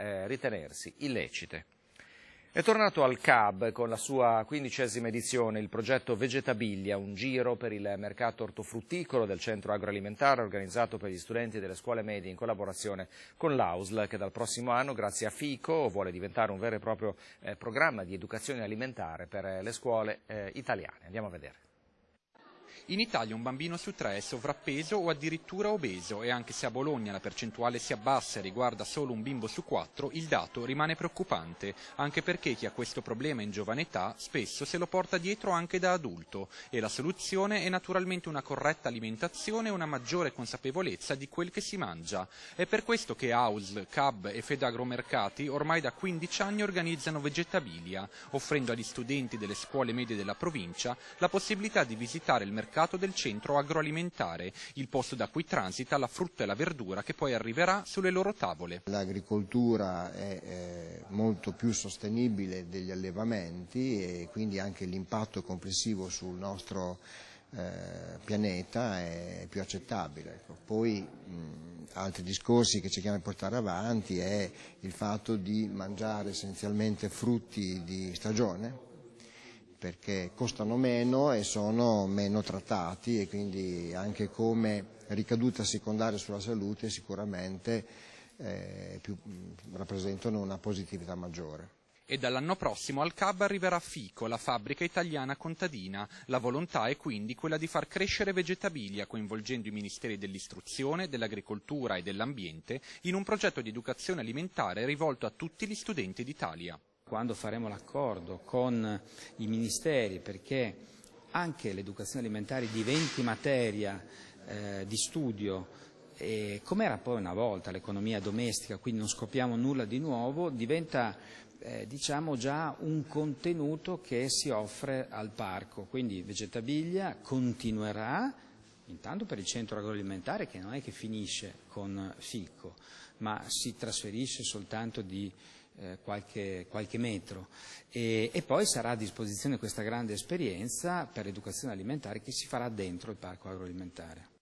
Eh, ritenersi illecite. È tornato al CAB con la sua quindicesima edizione il progetto Vegetabilia, un giro per il mercato ortofrutticolo del centro agroalimentare organizzato per gli studenti delle scuole medie in collaborazione con l'AUSL che dal prossimo anno, grazie a FICO, vuole diventare un vero e proprio eh, programma di educazione alimentare per eh, le scuole eh, italiane. Andiamo a vedere. In Italia un bambino su tre è sovrappeso o addirittura obeso e anche se a Bologna la percentuale si abbassa e riguarda solo un bimbo su quattro, il dato rimane preoccupante, anche perché chi ha questo problema in giovane età spesso se lo porta dietro anche da adulto e la soluzione è naturalmente una corretta alimentazione e una maggiore consapevolezza di quel che si mangia. È per questo che AUSL, CAB e Fedagromercati ormai da 15 anni organizzano Vegetabilia, offrendo agli studenti delle scuole medie della provincia la possibilità di visitare il mercato mercato del centro agroalimentare, il posto da cui transita la frutta e la verdura che poi arriverà sulle loro tavole. L'agricoltura è molto più sostenibile degli allevamenti e quindi anche l'impatto complessivo sul nostro eh, pianeta è più accettabile. Ecco. Poi altri discorsi che cerchiamo di portare avanti è il fatto di mangiare essenzialmente frutti di stagione, perché costano meno e sono meno trattati e quindi anche come ricaduta secondaria sulla salute sicuramente eh, più, rappresentano una positività maggiore. E dall'anno prossimo al CAB arriverà FICO, la fabbrica italiana contadina. La volontà è quindi quella di far crescere vegetabilia, coinvolgendo i ministeri dell'istruzione, dell'agricoltura e dell'ambiente in un progetto di educazione alimentare rivolto a tutti gli studenti d'Italia quando faremo l'accordo con i ministeri perché anche l'educazione alimentare diventi materia eh, di studio e come era poi una volta l'economia domestica, quindi non scopriamo nulla di nuovo, diventa eh, diciamo già un contenuto che si offre al parco, quindi Vegetabilia continuerà intanto per il centro agroalimentare che non è che finisce con Ficco, ma si trasferisce soltanto di eh, qualche, qualche, metro e, e, poi sarà a disposizione questa grande esperienza per l'educazione alimentare che si farà dentro il parco agroalimentare.